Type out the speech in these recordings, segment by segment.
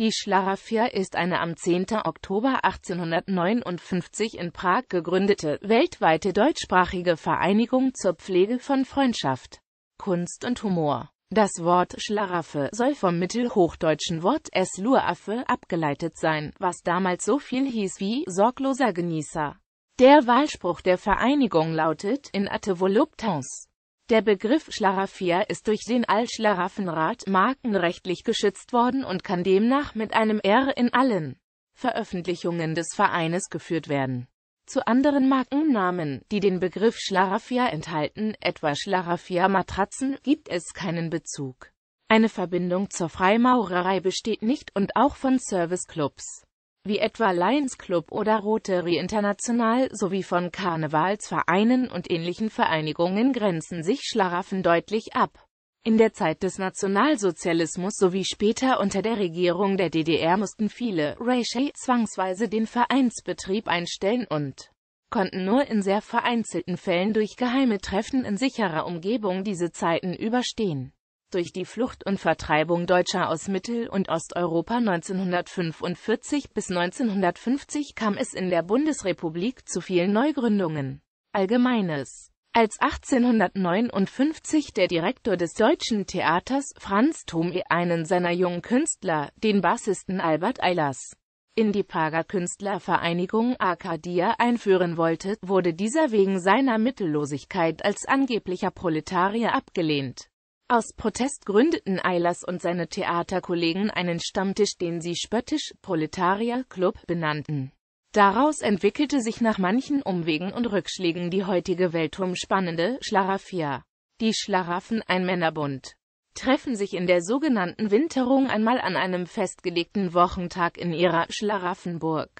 Die Schlaraffia ist eine am 10. Oktober 1859 in Prag gegründete, weltweite deutschsprachige Vereinigung zur Pflege von Freundschaft, Kunst und Humor. Das Wort Schlaraffe soll vom mittelhochdeutschen Wort Esluaffe abgeleitet sein, was damals so viel hieß wie sorgloser Genießer. Der Wahlspruch der Vereinigung lautet «In ate voluptas» Der Begriff Schlaraffia ist durch den al markenrechtlich geschützt worden und kann demnach mit einem R in allen Veröffentlichungen des Vereines geführt werden. Zu anderen Markennamen, die den Begriff Schlaraffia enthalten, etwa Schlaraffia-Matratzen, gibt es keinen Bezug. Eine Verbindung zur Freimaurerei besteht nicht und auch von Serviceclubs wie etwa Lions Club oder Rotary International, sowie von Karnevalsvereinen und ähnlichen Vereinigungen grenzen sich Schlaraffen deutlich ab. In der Zeit des Nationalsozialismus sowie später unter der Regierung der DDR mussten viele Reishi zwangsweise den Vereinsbetrieb einstellen und konnten nur in sehr vereinzelten Fällen durch geheime Treffen in sicherer Umgebung diese Zeiten überstehen. Durch die Flucht und Vertreibung Deutscher aus Mittel- und Osteuropa 1945 bis 1950 kam es in der Bundesrepublik zu vielen Neugründungen. Allgemeines als 1859 der Direktor des Deutschen Theaters Franz Thome einen seiner jungen Künstler, den Bassisten Albert Eilers, in die Prager Künstlervereinigung Arcadia einführen wollte, wurde dieser wegen seiner Mittellosigkeit als angeblicher Proletarier abgelehnt. Aus Protest gründeten Eilers und seine Theaterkollegen einen Stammtisch, den sie spöttisch Proletarier Club benannten. Daraus entwickelte sich nach manchen Umwegen und Rückschlägen die heutige weltumspannende Schlaraffia. Die Schlaraffen, ein Männerbund, treffen sich in der sogenannten Winterung einmal an einem festgelegten Wochentag in ihrer Schlaraffenburg,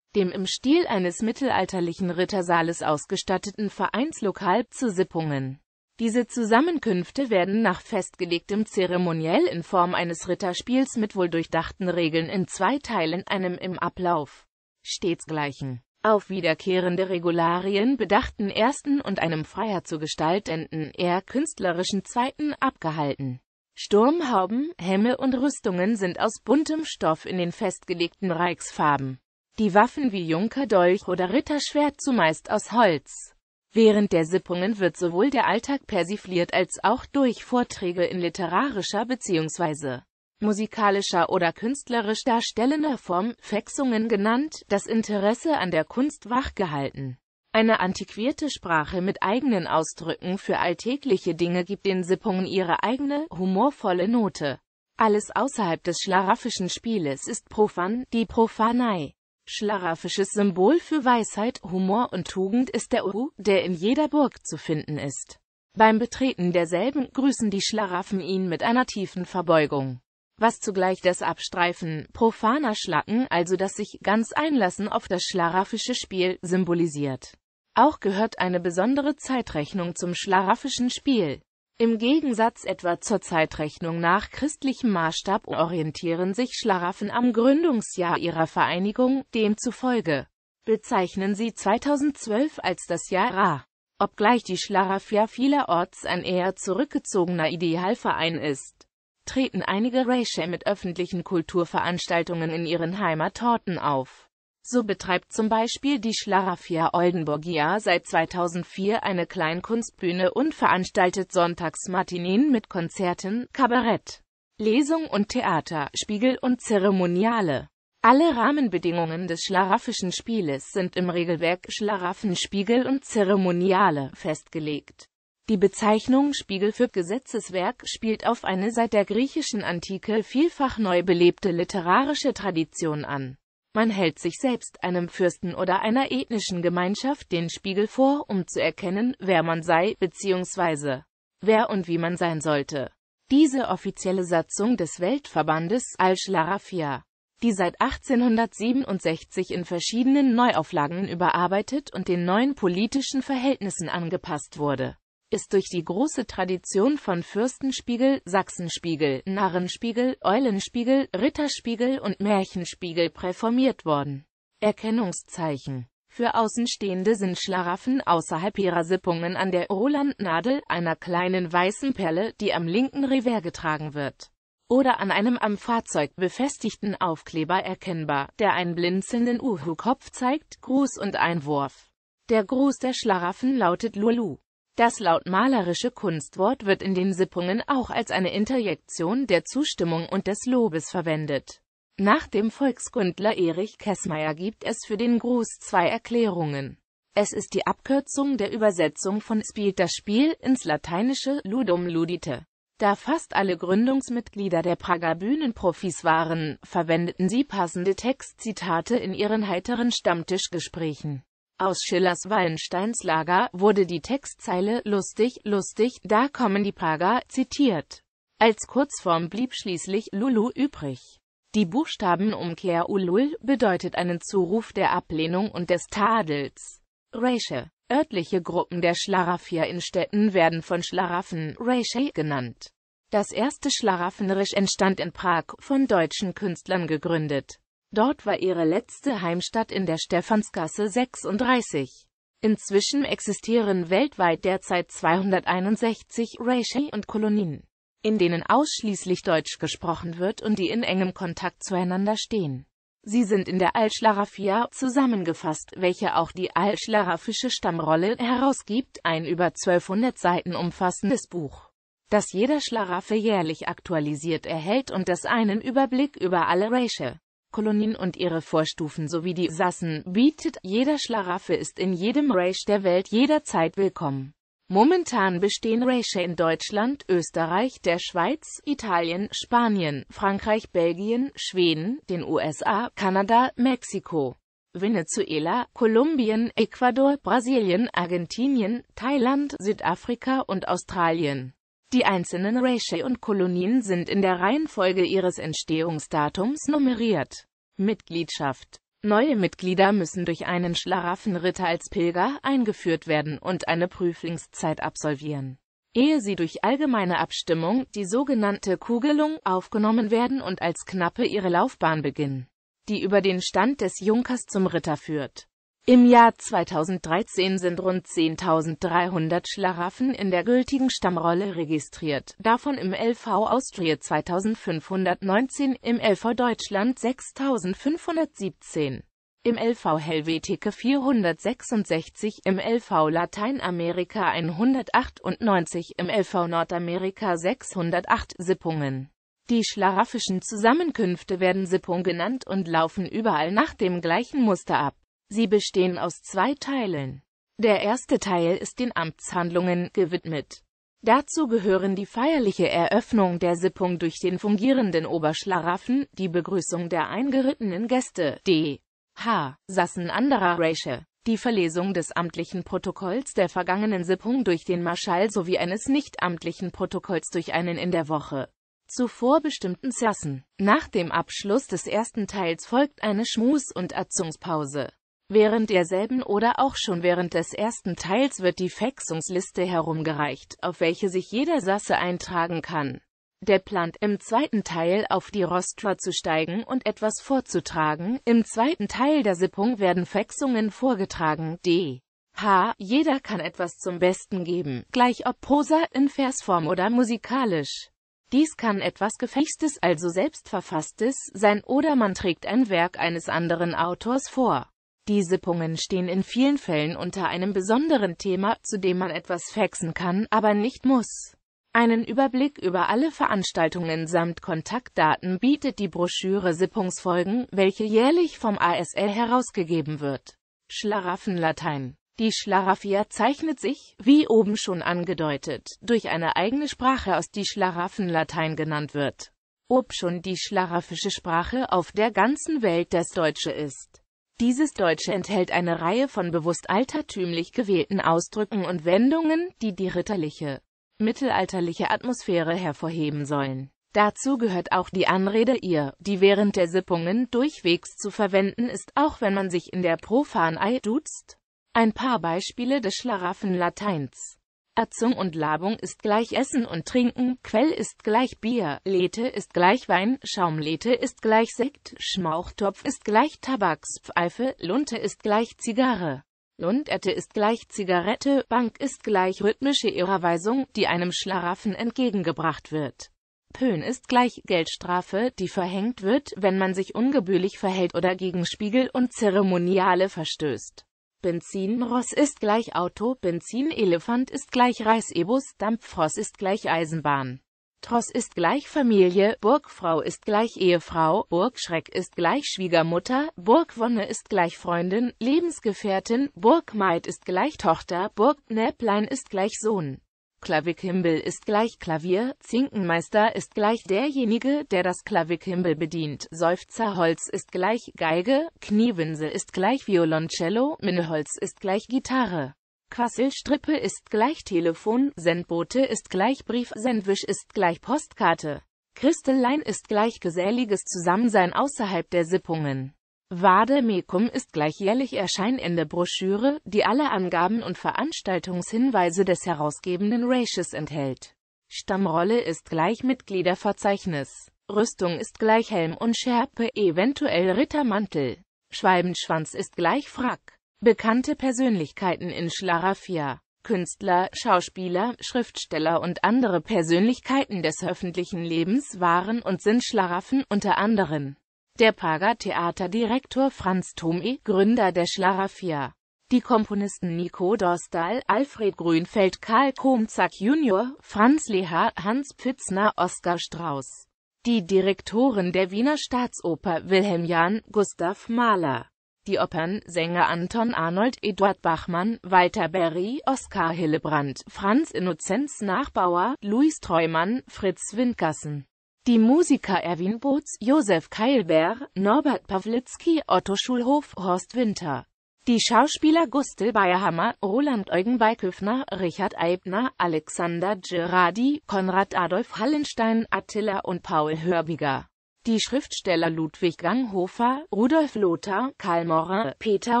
dem im Stil eines mittelalterlichen Rittersaales ausgestatteten Vereinslokal zu Sippungen. Diese Zusammenkünfte werden nach festgelegtem Zeremoniell in Form eines Ritterspiels mit wohl durchdachten Regeln in zwei Teilen, einem im Ablauf stets gleichen, auf wiederkehrende Regularien bedachten ersten und einem freier zu gestaltenden, eher künstlerischen zweiten abgehalten. Sturmhauben, Hemme und Rüstungen sind aus buntem Stoff in den festgelegten Reichsfarben. Die Waffen wie Junker Dolch oder Ritterschwert zumeist aus Holz. Während der Sippungen wird sowohl der Alltag persifliert als auch durch Vorträge in literarischer bzw. musikalischer oder künstlerisch darstellender Form, Fexungen genannt, das Interesse an der Kunst wachgehalten. Eine antiquierte Sprache mit eigenen Ausdrücken für alltägliche Dinge gibt den Sippungen ihre eigene, humorvolle Note. Alles außerhalb des schlaraffischen Spieles ist profan, die Profanei. Schlaraffisches Symbol für Weisheit, Humor und Tugend ist der Uru, der in jeder Burg zu finden ist. Beim Betreten derselben grüßen die Schlaraffen ihn mit einer tiefen Verbeugung, was zugleich das Abstreifen profaner Schlacken, also das sich ganz einlassen auf das schlaraffische Spiel, symbolisiert. Auch gehört eine besondere Zeitrechnung zum schlaraffischen Spiel. Im Gegensatz etwa zur Zeitrechnung nach christlichem Maßstab orientieren sich Schlaraffen am Gründungsjahr ihrer Vereinigung, demzufolge bezeichnen sie 2012 als das Jahr Ra. Obgleich die Schlaraff ja vielerorts ein eher zurückgezogener Idealverein ist, treten einige Raysche mit öffentlichen Kulturveranstaltungen in ihren Heimatorten auf so betreibt zum Beispiel die Schlaraffia Oldenburgia seit 2004 eine Kleinkunstbühne und veranstaltet sonntags Matineen mit Konzerten, Kabarett, Lesung und Theater, Spiegel und Zeremoniale. Alle Rahmenbedingungen des schlaraffischen Spieles sind im Regelwerk Schlaraffenspiegel und Zeremoniale festgelegt. Die Bezeichnung Spiegel für Gesetzeswerk spielt auf eine seit der griechischen Antike vielfach neu belebte literarische Tradition an man hält sich selbst einem Fürsten oder einer ethnischen Gemeinschaft den Spiegel vor, um zu erkennen, wer man sei bzw. wer und wie man sein sollte. Diese offizielle Satzung des Weltverbandes Al-Sharafia, die seit 1867 in verschiedenen Neuauflagen überarbeitet und den neuen politischen Verhältnissen angepasst wurde, ist durch die große Tradition von Fürstenspiegel, Sachsenspiegel, Narrenspiegel, Eulenspiegel, Ritterspiegel und Märchenspiegel präformiert worden. Erkennungszeichen für Außenstehende sind Schlaraffen außerhalb ihrer Sippungen an der Rolandnadel, einer kleinen weißen Perle, die am linken Revers getragen wird, oder an einem am Fahrzeug befestigten Aufkleber erkennbar, der einen blinzelnden Uhu-Kopf zeigt, Gruß und Einwurf. Der Gruß der Schlaraffen lautet Lulu. Das lautmalerische Kunstwort wird in den Sippungen auch als eine Interjektion der Zustimmung und des Lobes verwendet. Nach dem Volkskundler Erich Kessmeier gibt es für den Gruß zwei Erklärungen. Es ist die Abkürzung der Übersetzung von spielt das Spiel ins lateinische ludum ludite. Da fast alle Gründungsmitglieder der Prager Bühnenprofis waren, verwendeten sie passende Textzitate in ihren heiteren Stammtischgesprächen. Aus Schillers Wallensteinslager wurde die Textzeile »Lustig, lustig, da kommen die Prager« zitiert. Als Kurzform blieb schließlich Lulu übrig. Die Buchstabenumkehr Ulul bedeutet einen Zuruf der Ablehnung und des Tadels. Räsche. Örtliche Gruppen der Schlaraffier in Städten werden von Schlaraffen Räsche genannt. Das erste Schlaraffenrisch entstand in Prag, von deutschen Künstlern gegründet. Dort war ihre letzte Heimstatt in der Stephansgasse 36. Inzwischen existieren weltweit derzeit 261 Reishi und Kolonien, in denen ausschließlich Deutsch gesprochen wird und die in engem Kontakt zueinander stehen. Sie sind in der Al-Scharafia zusammengefasst, welche auch die al-scharafische Stammrolle herausgibt, ein über 1200 Seiten umfassendes Buch, das jeder Schlaraffe jährlich aktualisiert erhält und das einen Überblick über alle Reiche Kolonien und ihre Vorstufen sowie die Sassen bietet. Jeder Schlaraffe ist in jedem Raish der Welt jederzeit willkommen. Momentan bestehen Raische in Deutschland, Österreich, der Schweiz, Italien, Spanien, Frankreich, Belgien, Schweden, den USA, Kanada, Mexiko, Venezuela, Kolumbien, Ecuador, Brasilien, Argentinien, Thailand, Südafrika und Australien. Die einzelnen Reishi und Kolonien sind in der Reihenfolge ihres Entstehungsdatums nummeriert. Mitgliedschaft Neue Mitglieder müssen durch einen Schlaraffenritter als Pilger eingeführt werden und eine Prüflingszeit absolvieren. Ehe sie durch allgemeine Abstimmung, die sogenannte Kugelung, aufgenommen werden und als Knappe ihre Laufbahn beginnen, die über den Stand des Junkers zum Ritter führt. Im Jahr 2013 sind rund 10.300 Schlaraffen in der gültigen Stammrolle registriert, davon im LV Austria 2.519, im LV Deutschland 6.517, im LV Helvetike 466, im LV Lateinamerika 198, im LV Nordamerika 608 Sippungen. Die schlaraffischen Zusammenkünfte werden Sippung genannt und laufen überall nach dem gleichen Muster ab. Sie bestehen aus zwei Teilen. Der erste Teil ist den Amtshandlungen gewidmet. Dazu gehören die feierliche Eröffnung der Sippung durch den fungierenden Oberschlaraffen, die Begrüßung der eingerittenen Gäste, d. h. Sassen anderer Rache, die Verlesung des amtlichen Protokolls der vergangenen Sippung durch den Marschall sowie eines nichtamtlichen Protokolls durch einen in der Woche zuvor bestimmten Sassen. Nach dem Abschluss des ersten Teils folgt eine Schmus- und Atzungspause. Während derselben oder auch schon während des ersten Teils wird die Faxungsliste herumgereicht, auf welche sich jeder Sasse eintragen kann. Der plant, im zweiten Teil auf die Rostra zu steigen und etwas vorzutragen. Im zweiten Teil der Sippung werden Faxungen vorgetragen, d. H. Jeder kann etwas zum Besten geben, gleich ob Prosa, in Versform oder musikalisch. Dies kann etwas Gefechtes, also selbstverfasstes, sein oder man trägt ein Werk eines anderen Autors vor. Die Sippungen stehen in vielen Fällen unter einem besonderen Thema, zu dem man etwas faxen kann, aber nicht muss. Einen Überblick über alle Veranstaltungen samt Kontaktdaten bietet die Broschüre Sippungsfolgen, welche jährlich vom ASL herausgegeben wird. Schlaraffenlatein die Schlaraffia zeichnet sich, wie oben schon angedeutet, durch eine eigene Sprache aus, die Schlaraffenlatein genannt wird. Ob schon die schlaraffische Sprache auf der ganzen Welt das Deutsche ist. Dieses Deutsche enthält eine Reihe von bewusst altertümlich gewählten Ausdrücken und Wendungen, die die ritterliche, mittelalterliche Atmosphäre hervorheben sollen. Dazu gehört auch die Anrede ihr, die während der Sippungen durchwegs zu verwenden ist, auch wenn man sich in der Profanei duzt. Ein paar Beispiele des schlaraffen Lateins Erzung und Labung ist gleich Essen und Trinken, Quell ist gleich Bier, Lete ist gleich Wein, Schaumlete ist gleich Sekt, Schmauchtopf ist gleich Tabakspfeife, Lunte ist gleich Zigarre. Lundette ist gleich Zigarette, Bank ist gleich rhythmische Irreweisung, die einem Schlaraffen entgegengebracht wird. Pön ist gleich Geldstrafe, die verhängt wird, wenn man sich ungebührlich verhält oder gegen Spiegel und Zeremoniale verstößt. Benzin Ross ist gleich Auto, Benzin Elefant ist gleich Reisebus, Dampfross ist gleich Eisenbahn. Tross ist gleich Familie, Burgfrau ist gleich Ehefrau, Burgschreck ist gleich Schwiegermutter, Burgwonne ist gleich Freundin, Lebensgefährtin, Burgmaid ist gleich Tochter, Burgnäplein ist gleich Sohn. Klavikhimbel ist gleich Klavier, Zinkenmeister ist gleich derjenige, der das Klavikhimbel bedient, Seufzerholz ist gleich Geige, Kniewinsel ist gleich Violoncello, Minneholz ist gleich Gitarre. Quasselstrippe ist gleich Telefon, Sendbote ist gleich Brief, Sendwisch ist gleich Postkarte. Christellein ist gleich geselliges Zusammensein außerhalb der Sippungen. Mecum ist gleichjährlich erscheinende Broschüre, die alle Angaben und Veranstaltungshinweise des herausgebenden Races enthält. Stammrolle ist gleich Mitgliederverzeichnis. Rüstung ist gleich Helm und Schärpe, eventuell Rittermantel. Schwalbenschwanz ist gleich Frack. Bekannte Persönlichkeiten in Schlarafia. Künstler, Schauspieler, Schriftsteller und andere Persönlichkeiten des öffentlichen Lebens waren und sind Schlaraffen unter anderem der Prager Theaterdirektor Franz Thome, Gründer der Schlarafia. Die Komponisten Nico Dorstal, Alfred Grünfeld, Karl Komzak jun., Franz Leha, Hans Pfitzner, Oskar Strauß. Die Direktoren der Wiener Staatsoper Wilhelm Jahn, Gustav Mahler. Die Opernsänger Anton Arnold, Eduard Bachmann, Walter Berry, Oskar Hillebrand, Franz Innozenz Nachbauer, Luis Treumann, Fritz Windgassen. Die Musiker Erwin Boots, Josef Keilbär, Norbert Pawlitzki, Otto Schulhof, Horst Winter. Die Schauspieler Gustel Bayerhammer, Roland Eugen Beiköfner, Richard Eibner, Alexander Gerardi, Konrad Adolf Hallenstein, Attila und Paul Hörbiger. Die Schriftsteller Ludwig Ganghofer, Rudolf Lothar, Karl Morin, Peter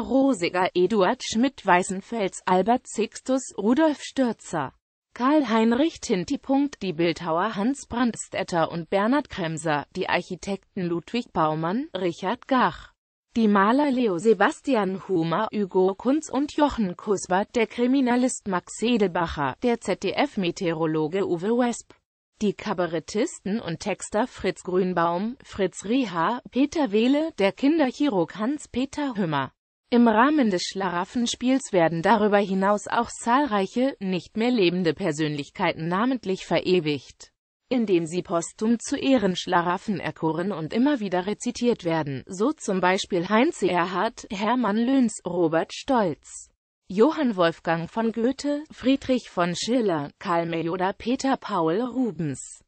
Rosiger, Eduard Schmidt-Weißenfels, Albert Sixtus, Rudolf Stürzer. Karl-Heinrich Tinti. Die Bildhauer Hans Brandstetter und Bernhard Kremser, die Architekten Ludwig Baumann, Richard Gach, die Maler Leo Sebastian Humer, Hugo Kunz und Jochen Kusbert, der Kriminalist Max Edelbacher, der ZDF-Meteorologe Uwe Wesp, die Kabarettisten und Texter Fritz Grünbaum, Fritz Rieha, Peter Wehle, der Kinderchirurg Hans-Peter Hümmer. Im Rahmen des Schlaraffenspiels werden darüber hinaus auch zahlreiche, nicht mehr lebende Persönlichkeiten namentlich verewigt, indem sie postum zu Ehren Schlaraffen erkoren und immer wieder rezitiert werden, so zum Beispiel Heinz Erhardt, Hermann Löns, Robert Stolz, Johann Wolfgang von Goethe, Friedrich von Schiller, Karl May oder Peter Paul Rubens.